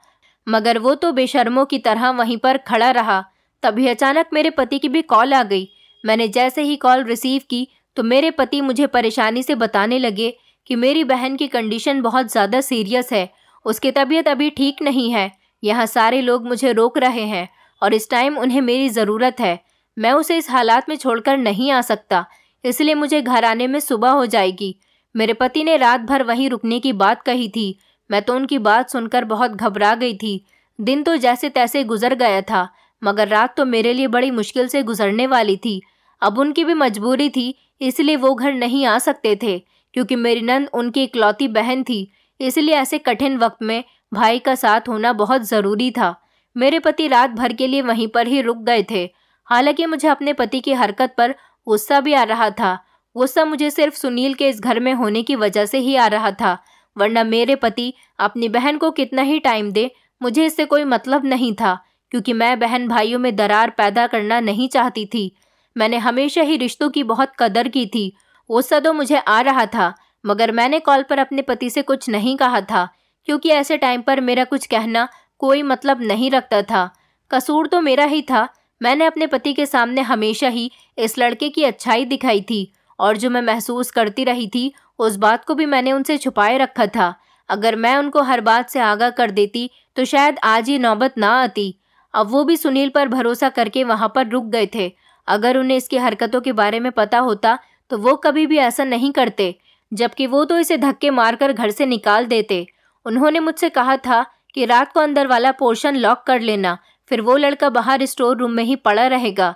मगर वो तो बेशर्मों की तरह वहीं पर खड़ा रहा तभी अचानक मेरे पति की भी कॉल आ गई मैंने जैसे ही कॉल रिसीव की तो मेरे पति मुझे परेशानी से बताने लगे कि मेरी बहन की कंडीशन बहुत ज़्यादा सीरियस है उसकी तबीयत अभी ठीक नहीं है यहाँ सारे लोग मुझे रोक रहे हैं और इस टाइम उन्हें मेरी ज़रूरत है मैं उसे इस हालात में छोड़कर नहीं आ सकता इसलिए मुझे घर आने में सुबह हो जाएगी मेरे पति ने रात भर वहीं रुकने की बात कही थी मैं तो उनकी बात सुनकर बहुत घबरा गई थी दिन तो जैसे तैसे गुजर गया था मगर रात तो मेरे लिए बड़ी मुश्किल से गुजरने वाली थी अब उनकी भी मजबूरी थी इसलिए वो घर नहीं आ सकते थे क्योंकि मेरी नंद उनकी इकलौती बहन थी इसलिए ऐसे कठिन वक्त में भाई का साथ होना बहुत ज़रूरी था मेरे पति रात भर के लिए वहीं पर ही रुक गए थे हालांकि मुझे अपने पति की हरकत पर गुस्सा भी आ रहा था गुस्सा मुझे सिर्फ सुनील के इस घर में होने की वजह से ही आ रहा था वरना मेरे पति अपनी बहन को कितना ही टाइम दे मुझे इससे कोई मतलब नहीं था क्योंकि मैं बहन भाइयों में दरार पैदा करना नहीं चाहती थी मैंने हमेशा ही रिश्तों की बहुत कदर की थी गुस्सा तो मुझे आ रहा था मगर मैंने कॉल पर अपने पति से कुछ नहीं कहा था क्योंकि ऐसे टाइम पर मेरा कुछ कहना कोई मतलब नहीं रखता था कसूर तो मेरा ही था मैंने अपने पति के सामने हमेशा ही इस लड़के की अच्छाई दिखाई थी और जो मैं महसूस करती रही थी उस बात को भी मैंने उनसे छुपाए रखा था अगर मैं उनको हर बात से आगाह कर देती तो शायद आज ये नौबत ना आती अब वो भी सुनील पर भरोसा करके वहाँ पर रुक गए थे अगर उन्हें इसकी हरकतों के बारे में पता होता तो वो कभी भी ऐसा नहीं करते जबकि वो तो इसे धक्के मारकर घर से निकाल देते उन्होंने मुझसे कहा था कि रात को अंदर वाला पोर्शन लॉक कर लेना फिर वो लड़का बाहर स्टोर रूम में ही पड़ा रहेगा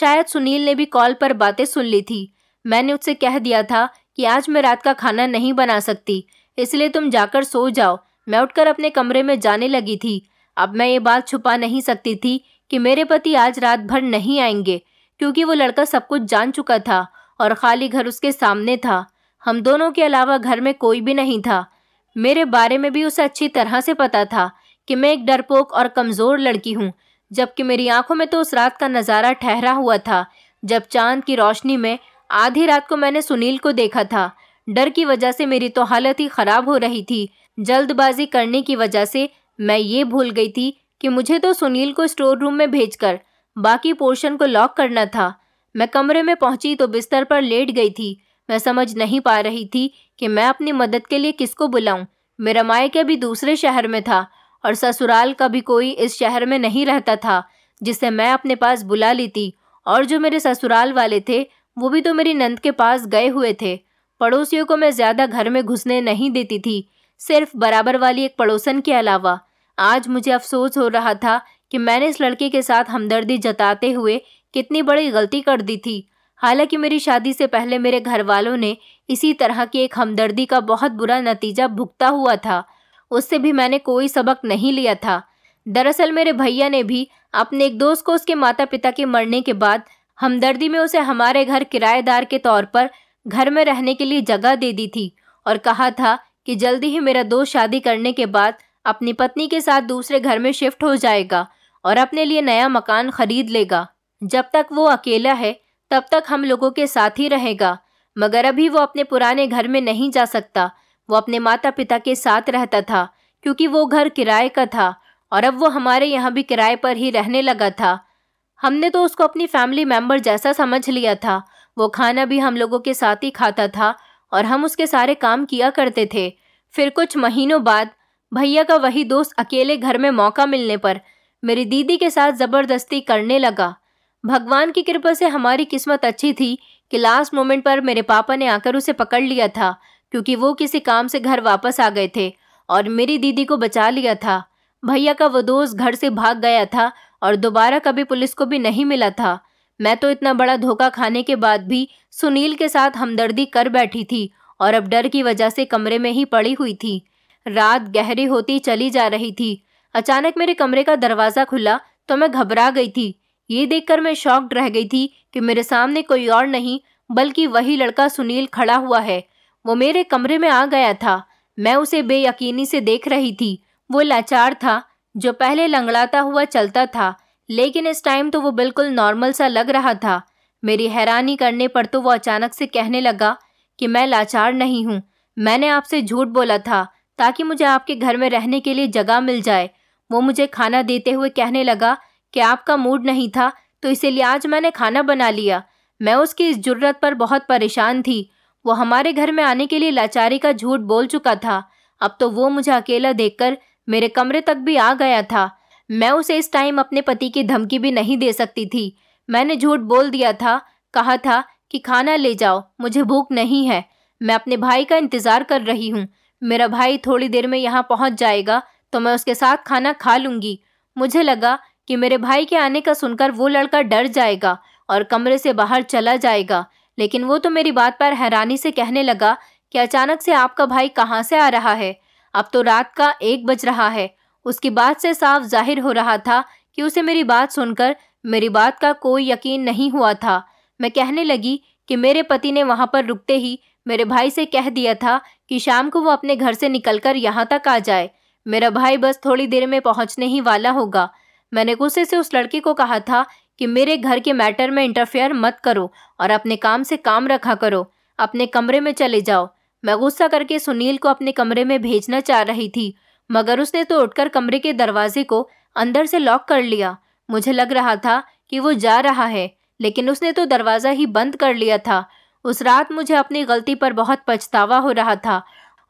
शायद सुनील ने भी कॉल पर बातें सुन ली थी मैंने उससे कह दिया था कि आज मैं रात का खाना नहीं बना सकती इसलिए तुम जाकर सो जाओ मैं उठकर अपने कमरे में जाने लगी थी अब मैं ये बात छुपा नहीं सकती थी कि मेरे पति आज रात भर नहीं आएंगे क्योंकि वो लड़का सब कुछ जान चुका था और खाली घर उसके सामने था हम दोनों के अलावा घर में कोई भी नहीं था मेरे बारे में भी उसे अच्छी तरह से पता था कि मैं एक डरपोक और कमज़ोर लड़की हूँ जबकि मेरी आंखों में तो उस रात का नज़ारा ठहरा हुआ था जब चांद की रोशनी में आधी रात को मैंने सुनील को देखा था डर की वजह से मेरी तो हालत ही ख़राब हो रही थी जल्दबाजी करने की वजह से मैं ये भूल गई थी कि मुझे तो सुनील को स्टोर रूम में भेजकर बाकी पोर्शन को लॉक करना था मैं कमरे में पहुंची तो बिस्तर पर लेट गई थी मैं समझ नहीं पा रही थी कि मैं अपनी मदद के लिए किसको बुलाऊं मेरा मायके भी दूसरे शहर में था और ससुराल का भी कोई इस शहर में नहीं रहता था जिसे मैं अपने पास बुला ली थी और जो मेरे ससुराल वाले थे वो भी तो मेरी नंद के पास गए हुए थे पड़ोसियों को मैं ज़्यादा घर में घुसने नहीं देती थी सिर्फ बराबर वाली एक पड़ोसन के अलावा आज मुझे अफसोस हो रहा था कि मैंने इस लड़के के साथ हमदर्दी जताते हुए कितनी बड़ी गलती कर दी थी हालांकि मेरी शादी से पहले मेरे घर वालों ने इसी तरह की एक हमदर्दी का बहुत बुरा नतीजा भुगता हुआ था उससे भी मैंने कोई सबक नहीं लिया था दरअसल मेरे भैया ने भी अपने एक दोस्त को उसके माता पिता के मरने के बाद हमदर्दी में उसे हमारे घर किराएदार के तौर पर घर में रहने के लिए जगह दे दी थी और कहा था कि जल्दी ही मेरा दोस्त शादी करने के बाद अपनी पत्नी के साथ दूसरे घर में शिफ्ट हो जाएगा और अपने लिए नया मकान खरीद लेगा जब तक वो अकेला है तब तक हम लोगों के साथ ही रहेगा मगर अभी वो अपने पुराने घर में नहीं जा सकता वो अपने माता पिता के साथ रहता था क्योंकि वो घर किराए का था और अब वो हमारे यहाँ भी किराए पर ही रहने लगा था हमने तो उसको अपनी फैमिली मेम्बर जैसा समझ लिया था वो खाना भी हम लोगों के साथ ही खाता था और हम उसके सारे काम किया करते थे फिर कुछ महीनों बाद भैया का वही दोस्त अकेले घर में मौका मिलने पर मेरी दीदी के साथ ज़बरदस्ती करने लगा भगवान की कृपा से हमारी किस्मत अच्छी थी कि लास्ट मोमेंट पर मेरे पापा ने आकर उसे पकड़ लिया था क्योंकि वो किसी काम से घर वापस आ गए थे और मेरी दीदी को बचा लिया था भैया का वो दोस्त घर से भाग गया था और दोबारा कभी पुलिस को भी नहीं मिला था मैं तो इतना बड़ा धोखा खाने के बाद भी सुनील के साथ हमदर्दी कर बैठी थी और अब डर की वजह से कमरे में ही पड़ी हुई थी रात गहरी होती चली जा रही थी अचानक मेरे कमरे का दरवाज़ा खुला तो मैं घबरा गई थी ये देखकर मैं शॉक्ड रह गई थी कि मेरे सामने कोई और नहीं बल्कि वही लड़का सुनील खड़ा हुआ है वो मेरे कमरे में आ गया था मैं उसे बेयकीनी से देख रही थी वो लाचार था जो पहले लंगड़ाता हुआ चलता था लेकिन इस टाइम तो वो बिल्कुल नॉर्मल सा लग रहा था मेरी हैरानी करने पर तो वो अचानक से कहने लगा कि मैं लाचार नहीं हूँ मैंने आपसे झूठ बोला था ताकि मुझे आपके घर में रहने के लिए जगह मिल जाए वो मुझे खाना देते हुए कहने लगा कि आपका मूड नहीं था तो इसीलिए आज मैंने खाना बना लिया मैं उसकी इस ज़रूरत पर बहुत परेशान थी वो हमारे घर में आने के लिए लाचारी का झूठ बोल चुका था अब तो वो मुझे अकेला देखकर मेरे कमरे तक भी आ गया था मैं उसे इस टाइम अपने पति की धमकी भी नहीं दे सकती थी मैंने झूठ बोल दिया था कहा था कि खाना ले जाओ मुझे भूख नहीं है मैं अपने भाई का इंतज़ार कर रही हूँ मेरा भाई थोड़ी देर में यहाँ पहुँच जाएगा तो मैं उसके साथ खाना खा लूँगी मुझे लगा कि मेरे भाई के आने का सुनकर वो लड़का डर जाएगा और कमरे से बाहर चला जाएगा लेकिन वो तो मेरी बात पर हैरानी से कहने लगा कि अचानक से आपका भाई कहाँ से आ रहा है अब तो रात का एक बज रहा है उसकी बात से साफ जाहिर हो रहा था कि उसे मेरी बात सुनकर मेरी बात का कोई यकीन नहीं हुआ था मैं कहने लगी कि मेरे पति ने वहाँ पर रुकते ही मेरे भाई से कह दिया था कि शाम को वो अपने घर से निकलकर यहाँ तक आ जाए मेरा भाई बस थोड़ी देर में पहुँचने ही वाला होगा मैंने गुस्से से उस लड़के को कहा था कि मेरे घर के मैटर में इंटरफेयर मत करो और अपने काम से काम रखा करो अपने कमरे में चले जाओ मैं गुस्सा करके सुनील को अपने कमरे में भेजना चाह रही थी मगर उसने तो उठकर कमरे के दरवाजे को अंदर से लॉक कर लिया मुझे लग रहा था कि वो जा रहा है लेकिन उसने तो दरवाज़ा ही बंद कर लिया था उस रात मुझे अपनी गलती पर बहुत पछतावा हो रहा था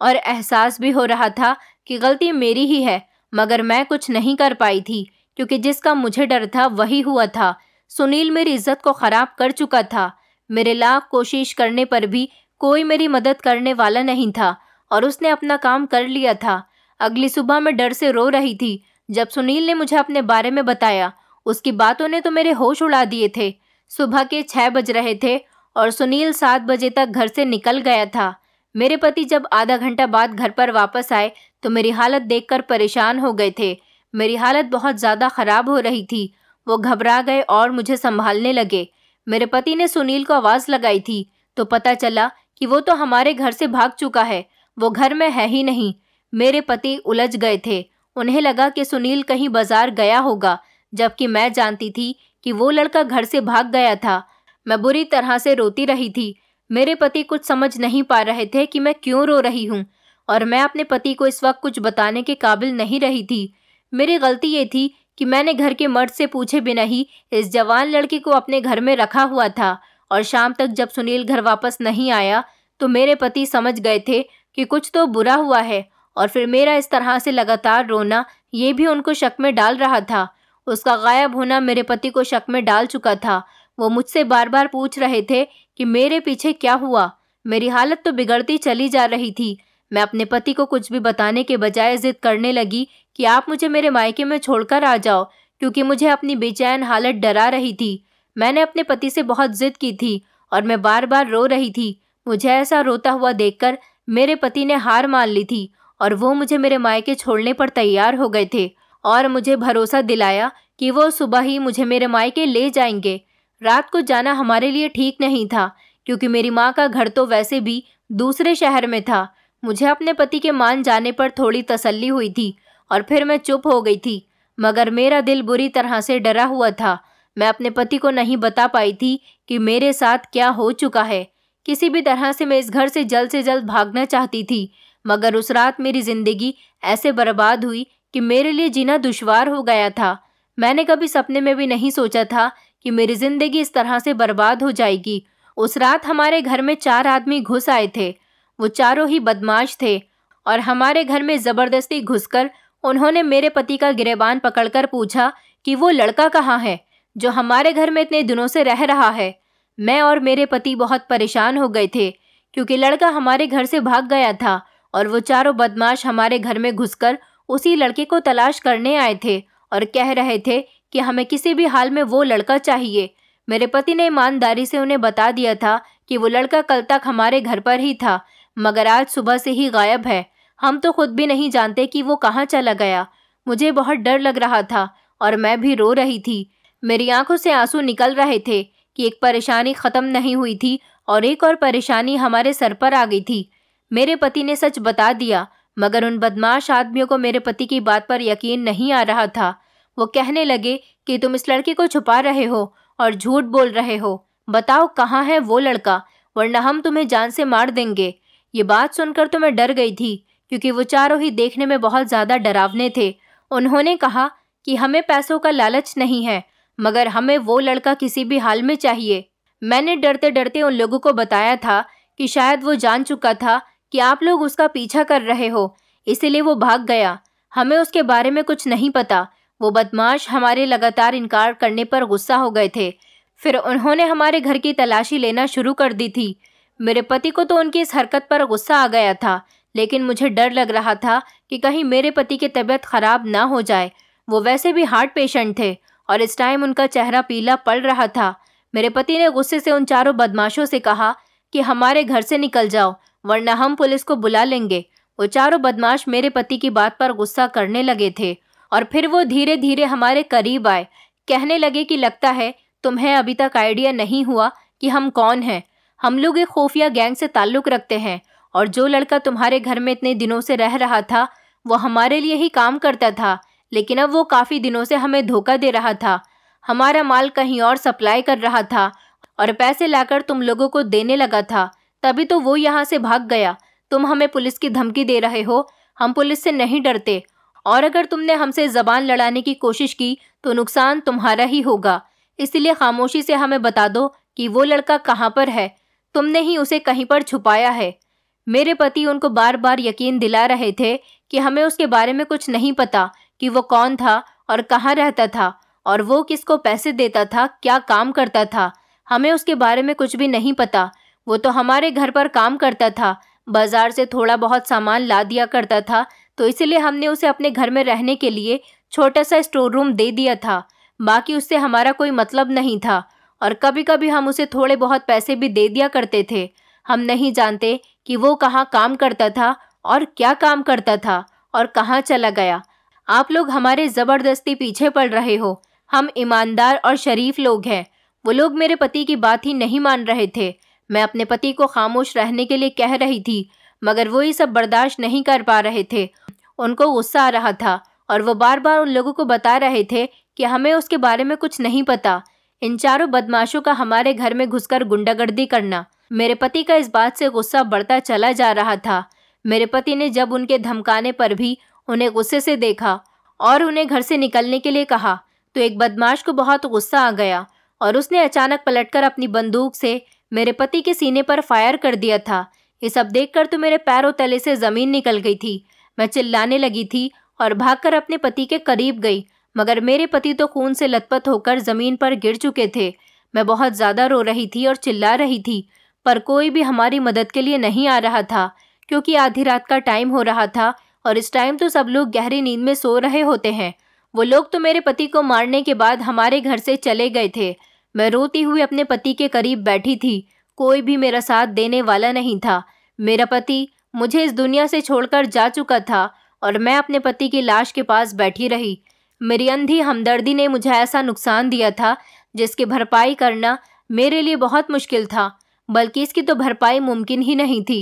और एहसास भी हो रहा था कि गलती मेरी ही है मगर मैं कुछ नहीं कर पाई थी क्योंकि जिसका मुझे डर था वही हुआ था सुनील मेरी इज्जत को ख़राब कर चुका था मेरे लाख कोशिश करने पर भी कोई मेरी मदद करने वाला नहीं था और उसने अपना काम कर लिया था अगली सुबह मैं डर से रो रही थी जब सुनील ने मुझे अपने बारे में बताया उसकी बातों ने तो मेरे होश उड़ा दिए थे सुबह के छः बज रहे थे और सुनील सात बजे तक घर से निकल गया था मेरे पति जब आधा घंटा बाद घर पर वापस आए तो मेरी हालत देखकर परेशान हो गए थे मेरी हालत बहुत ज़्यादा ख़राब हो रही थी वो घबरा गए और मुझे संभालने लगे मेरे पति ने सुनील को आवाज़ लगाई थी तो पता चला कि वो तो हमारे घर से भाग चुका है वो घर में है ही नहीं मेरे पति उलझ गए थे उन्हें लगा कि सुनील कहीं बाजार गया होगा जबकि मैं जानती थी कि वो लड़का घर से भाग गया था मैं बुरी तरह से रोती रही थी मेरे पति कुछ समझ नहीं पा रहे थे कि मैं क्यों रो रही हूँ और मैं अपने पति को इस वक्त कुछ बताने के काबिल नहीं रही थी मेरी गलती ये थी कि मैंने घर के मर्द से पूछे बिना ही इस जवान लड़के को अपने घर में रखा हुआ था और शाम तक जब सुनील घर वापस नहीं आया तो मेरे पति समझ गए थे कि कुछ तो बुरा हुआ है और फिर मेरा इस तरह से लगातार रोना ये भी उनको शक में डाल रहा था उसका गायब होना मेरे पति को शक में डाल चुका था वो मुझसे बार बार पूछ रहे थे कि मेरे पीछे क्या हुआ मेरी हालत तो बिगड़ती चली जा रही थी मैं अपने पति को कुछ भी बताने के बजाय जिद करने लगी कि आप मुझे मेरे मायके में छोड़कर आ जाओ क्योंकि मुझे अपनी बेचैन हालत डरा रही थी मैंने अपने पति से बहुत जिद की थी और मैं बार बार रो रही थी मुझे ऐसा रोता हुआ देखकर मेरे पति ने हार मान ली थी और वो मुझे मेरे मायके छोड़ने पर तैयार हो गए थे और मुझे भरोसा दिलाया कि वो सुबह ही मुझे मेरे मायके ले जाएंगे रात को जाना हमारे लिए ठीक नहीं था क्योंकि मेरी माँ का घर तो वैसे भी दूसरे शहर में था मुझे अपने पति के मान जाने पर थोड़ी तसल्ली हुई थी और फिर मैं चुप हो गई थी मगर मेरा दिल बुरी तरह से डरा हुआ था मैं अपने पति को नहीं बता पाई थी कि मेरे साथ क्या हो चुका है किसी भी तरह से मैं इस घर से जल्द से जल्द भागना चाहती थी मगर उस रात मेरी ज़िंदगी ऐसे बर्बाद हुई कि मेरे लिए जीना दुशवार हो गया था मैंने कभी सपने में भी नहीं सोचा था कि मेरी ज़िंदगी इस तरह से बर्बाद हो जाएगी उस रात हमारे घर में चार आदमी घुस आए थे वो चारों ही बदमाश थे और हमारे घर में ज़बरदस्ती घुसकर उन्होंने मेरे पति का गिरेबान पकड़कर पूछा कि वो लड़का कहाँ है जो हमारे घर में इतने दिनों से रह रहा है मैं और मेरे पति बहुत परेशान हो गए थे क्योंकि लड़का हमारे घर से भाग गया था और वो चारों बदमाश हमारे घर में घुसकर उसी लड़के को तलाश करने आए थे और कह रहे थे कि हमें किसी भी हाल में वो लड़का चाहिए मेरे पति ने ईमानदारी से उन्हें बता दिया था कि वो लड़का कल तक हमारे घर पर ही था मगर आज सुबह से ही गायब है हम तो खुद भी नहीं जानते कि वो कहाँ चला गया मुझे बहुत डर लग रहा था और मैं भी रो रही थी मेरी आंखों से आंसू निकल रहे थे कि एक परेशानी ख़त्म नहीं हुई थी और एक और परेशानी हमारे सर पर आ गई थी मेरे पति ने सच बता दिया मगर उन बदमाश आदमियों को मेरे पति की बात पर यकीन नहीं आ रहा था वो कहने लगे कि तुम इस लड़के को छुपा रहे हो और झूठ बोल रहे हो बताओ कहाँ है वो लड़का वरना हम तुम्हें जान से मार देंगे ये बात सुनकर तो मैं डर गई थी क्योंकि वो चारों ही देखने में बहुत ज़्यादा डरावने थे उन्होंने कहा कि हमें पैसों का लालच नहीं है मगर हमें वो लड़का किसी भी हाल में चाहिए मैंने डरते डरते उन लोगों को बताया था कि शायद वो जान चुका था कि आप लोग उसका पीछा कर रहे हो इसीलिए वो भाग गया हमें उसके बारे में कुछ नहीं पता वो बदमाश हमारे लगातार इनकार करने पर गुस्सा हो गए थे फिर उन्होंने हमारे घर की तलाशी लेना शुरू कर दी थी मेरे पति को तो उनकी इस हरकत पर गुस्सा आ गया था लेकिन मुझे डर लग रहा था कि कहीं मेरे पति की तबीयत खराब ना हो जाए वो वैसे भी हार्ट पेशेंट थे और इस टाइम उनका चेहरा पीला पड़ रहा था मेरे पति ने गुस्से से उन चारों बदमाशों से कहा कि हमारे घर से निकल जाओ वरना हम पुलिस को बुला लेंगे वो चारों बदमाश मेरे पति की बात पर गुस्सा करने लगे थे और फिर वो धीरे धीरे हमारे करीब आए कहने लगे कि लगता है तुम्हें अभी तक आइडिया नहीं हुआ कि हम कौन हैं हम लोग एक खुफिया गैंग से ताल्लुक़ रखते हैं और जो लड़का तुम्हारे घर में इतने दिनों से रह रहा था वो हमारे लिए ही काम करता था लेकिन अब वो काफ़ी दिनों से हमें धोखा दे रहा था हमारा माल कहीं और सप्लाई कर रहा था और पैसे लाकर तुम लोगों को देने लगा था तभी तो वो यहाँ से भाग गया तुम हमें पुलिस की धमकी दे रहे हो हम पुलिस से नहीं डरते और अगर तुमने हमसे ज़बान लड़ाने की कोशिश की तो नुकसान तुम्हारा ही होगा इसलिए खामोशी से हमें बता दो कि वो लड़का कहाँ पर है तुमने ही उसे कहीं पर छुपाया है मेरे पति उनको बार बार यकीन दिला रहे थे कि हमें उसके बारे में कुछ नहीं पता कि वो कौन था और कहाँ रहता था और वो किसको पैसे देता था क्या काम करता था हमें उसके बारे में कुछ भी नहीं पता वो तो हमारे घर पर काम करता था बाजार से थोड़ा बहुत सामान ला दिया करता था तो इसलिए हमने उसे अपने घर में रहने के लिए छोटा सा स्टोर रूम दे दिया था बाकी उससे हमारा कोई मतलब नहीं था और कभी कभी हम उसे थोड़े बहुत पैसे भी दे दिया करते थे हम नहीं जानते कि वो कहाँ काम करता था और क्या काम करता था और कहाँ चला गया आप लोग हमारे ज़बरदस्ती पीछे पड़ रहे हो हम ईमानदार और शरीफ लोग हैं वो लोग मेरे पति की बात ही नहीं मान रहे थे मैं अपने पति को खामोश रहने के लिए कह रही थी मगर वो ये सब बर्दाश्त नहीं कर पा रहे थे उनको गुस्सा आ रहा था और वो बार बार उन लोगों को बता रहे थे कि हमें उसके बारे में कुछ नहीं पता इन चारों बदमाशों का हमारे घर में घुसकर गुंडागर्दी करना मेरे पति का इस बात से गुस्सा बढ़ता चला जा रहा था मेरे पति ने जब उनके धमकाने पर भी उन्हें गुस्से से देखा और उन्हें घर से निकलने के लिए कहा तो एक बदमाश को बहुत गुस्सा आ गया और उसने अचानक पलटकर अपनी बंदूक से मेरे पति के सीने पर फायर कर दिया था ये सब देखकर तो मेरे पैरों तले से ज़मीन निकल गई थी मैं चिल्लाने लगी थी और भागकर अपने पति के करीब गई मगर मेरे पति तो खून से लथपथ होकर ज़मीन पर गिर चुके थे मैं बहुत ज़्यादा रो रही थी और चिल्ला रही थी पर कोई भी हमारी मदद के लिए नहीं आ रहा था क्योंकि आधी रात का टाइम हो रहा था और इस टाइम तो सब लोग गहरी नींद में सो रहे होते हैं वो लोग तो मेरे पति को मारने के बाद हमारे घर से चले गए थे मैं रोती हुई अपने पति के करीब बैठी थी कोई भी मेरा साथ देने वाला नहीं था मेरा पति मुझे इस दुनिया से छोड़कर जा चुका था और मैं अपने पति की लाश के पास बैठी रही मेरी अंधी हमदर्दी ने मुझे ऐसा नुकसान दिया था जिसकी भरपाई करना मेरे लिए बहुत मुश्किल था बल्कि इसकी तो भरपाई मुमकिन ही नहीं थी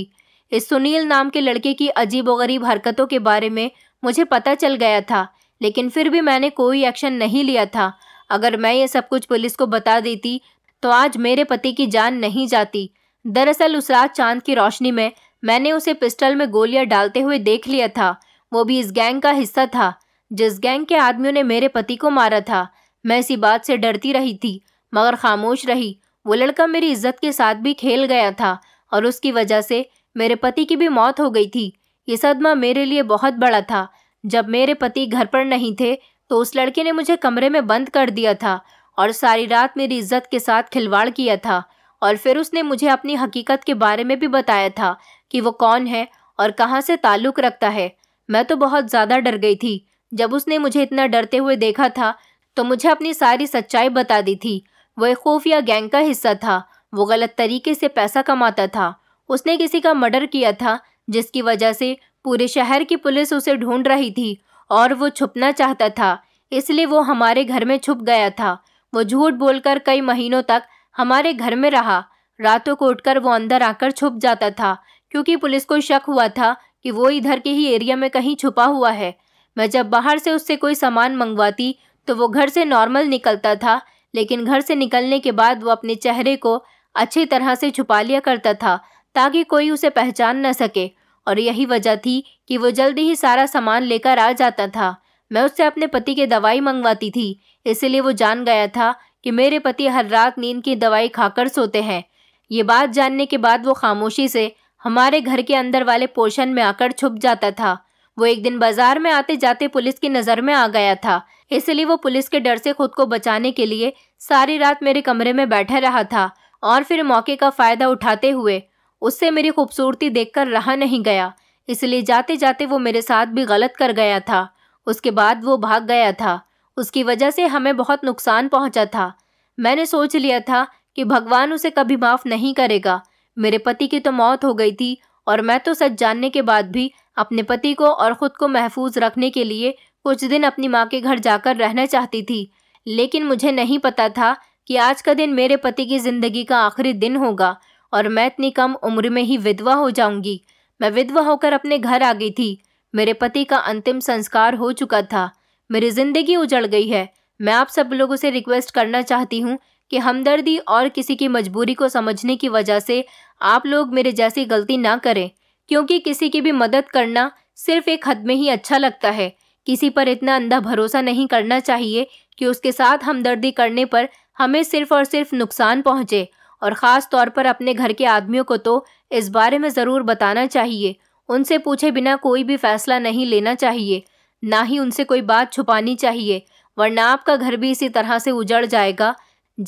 इस सुनील नाम के लड़के की अजीब गरीब हरकतों के बारे में मुझे पता चल गया था लेकिन फिर भी मैंने कोई एक्शन नहीं लिया था अगर मैं ये सब कुछ पुलिस को बता देती तो आज मेरे पति की जान नहीं जाती दरअसल उस रात चांद की रोशनी में मैंने उसे पिस्टल में गोलियां डालते हुए देख लिया था वो भी इस गैंग का हिस्सा था जिस गैंग के आदमियों ने मेरे पति को मारा था मैं इसी बात से डरती रही थी मगर खामोश रही वो लड़का मेरी इज्जत के साथ भी खेल गया था और उसकी वजह से मेरे पति की भी मौत हो गई थी ये सदमा मेरे लिए बहुत बड़ा था जब मेरे पति घर पर नहीं थे तो उस लड़के ने मुझे कमरे में बंद कर दिया था और सारी रात मेरी इज्जत के साथ खिलवाड़ किया था और फिर उसने मुझे अपनी हकीकत के बारे में भी बताया था कि वो कौन है और कहाँ से ताल्लुक़ रखता है मैं तो बहुत ज़्यादा डर गई थी जब उसने मुझे इतना डरते हुए देखा था तो मुझे अपनी सारी सच्चाई बता दी थी वह खुफिया गैंग का हिस्सा था वो गलत तरीके से पैसा कमाता था उसने किसी का मर्डर किया था जिसकी वजह से पूरे शहर की पुलिस उसे ढूंढ रही थी और वो छुपना चाहता था इसलिए वो हमारे घर में छुप गया था वो झूठ बोलकर कई महीनों तक हमारे घर में रहा रातों को उठकर वो अंदर आकर छुप जाता था क्योंकि पुलिस को शक हुआ था कि वो इधर के ही एरिया में कहीं छुपा हुआ है मैं जब बाहर से उससे कोई सामान मंगवाती तो वो घर से नॉर्मल निकलता था लेकिन घर से निकलने के बाद वो अपने चेहरे को अच्छी तरह से छुपा लिया करता था ताकि कोई उसे पहचान न सके और यही वजह थी कि वो जल्दी ही सारा सामान लेकर आ जाता था मैं उससे अपने पति की दवाई मंगवाती थी इसलिए वो जान गया था कि मेरे पति हर रात नींद की दवाई खाकर सोते हैं ये बात जानने के बाद वो खामोशी से हमारे घर के अंदर वाले पोर्शन में आकर छुप जाता था वो एक दिन बाजार में आते जाते पुलिस की नज़र में आ गया था इसलिए वो पुलिस के डर से खुद को बचाने के लिए सारी रात मेरे कमरे में बैठा रहा था और फिर मौके का फ़ायदा उठाते हुए उससे मेरी खूबसूरती देखकर रहा नहीं गया इसलिए जाते जाते वो मेरे साथ भी गलत कर गया था उसके बाद वो भाग गया था उसकी वजह से हमें बहुत नुकसान पहुंचा था मैंने सोच लिया था कि भगवान उसे कभी माफ़ नहीं करेगा मेरे पति की तो मौत हो गई थी और मैं तो सच जानने के बाद भी अपने पति को और ख़ुद को महफूज रखने के लिए कुछ दिन अपनी माँ के घर जाकर रहना चाहती थी लेकिन मुझे नहीं पता था कि आज का दिन मेरे पति की ज़िंदगी का आखिरी दिन होगा और मैं इतनी कम उम्र में ही विधवा हो जाऊंगी मैं विधवा होकर अपने घर आ गई थी मेरे पति का अंतिम संस्कार हो चुका था मेरी ज़िंदगी उजड़ गई है मैं आप सब लोगों से रिक्वेस्ट करना चाहती हूँ कि हमदर्दी और किसी की मजबूरी को समझने की वजह से आप लोग मेरे जैसी गलती ना करें क्योंकि किसी की भी मदद करना सिर्फ एक हद में ही अच्छा लगता है किसी पर इतना अंधा भरोसा नहीं करना चाहिए कि उसके साथ हमदर्दी करने पर हमें सिर्फ और सिर्फ नुकसान पहुंचे और ख़ास तौर पर अपने घर के आदमियों को तो इस बारे में ज़रूर बताना चाहिए उनसे पूछे बिना कोई भी फैसला नहीं लेना चाहिए ना ही उनसे कोई बात छुपानी चाहिए वरना आपका घर भी इसी तरह से उजड़ जाएगा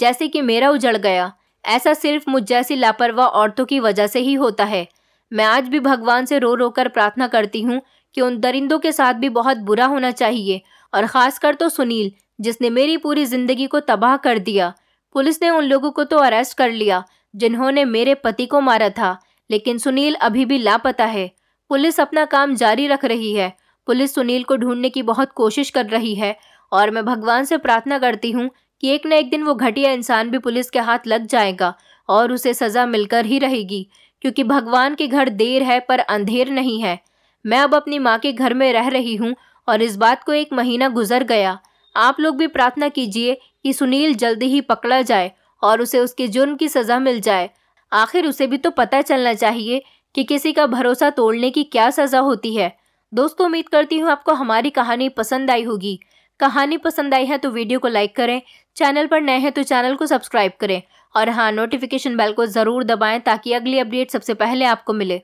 जैसे कि मेरा उजड़ गया ऐसा सिर्फ मुझ जैसी लापरवाह औरतों की वजह से ही होता है मैं आज भी भगवान से रो रो कर प्रार्थना करती हूँ कि उन दरिंदों के साथ भी बहुत बुरा होना चाहिए और ख़ासकर तो सुनील जिसने मेरी पूरी ज़िंदगी को तबाह कर दिया पुलिस ने उन लोगों को तो अरेस्ट कर लिया जिन्होंने मेरे पति को मारा था लेकिन सुनील अभी भी लापता है पुलिस अपना काम जारी रख रही है पुलिस सुनील को ढूंढने की बहुत कोशिश कर रही है और मैं भगवान से प्रार्थना करती हूँ कि एक न एक दिन वो घटिया इंसान भी पुलिस के हाथ लग जाएगा और उसे सज़ा मिलकर ही रहेगी क्योंकि भगवान के घर देर है पर अंधेर नहीं है मैं अब अपनी माँ के घर में रह रही हूँ और इस बात को एक महीना गुजर गया आप लोग भी प्रार्थना कीजिए कि सुनील जल्दी ही पकड़ा जाए और उसे उसके जुर्म की सज़ा मिल जाए आखिर उसे भी तो पता चलना चाहिए कि किसी का भरोसा तोड़ने की क्या सज़ा होती है दोस्तों उम्मीद करती हूँ आपको हमारी कहानी पसंद आई होगी कहानी पसंद आई है तो वीडियो को लाइक करें चैनल पर नए हैं तो चैनल को सब्सक्राइब करें और हाँ नोटिफिकेशन बेल को ज़रूर दबाएं ताकि अगली अपडेट सबसे पहले आपको मिले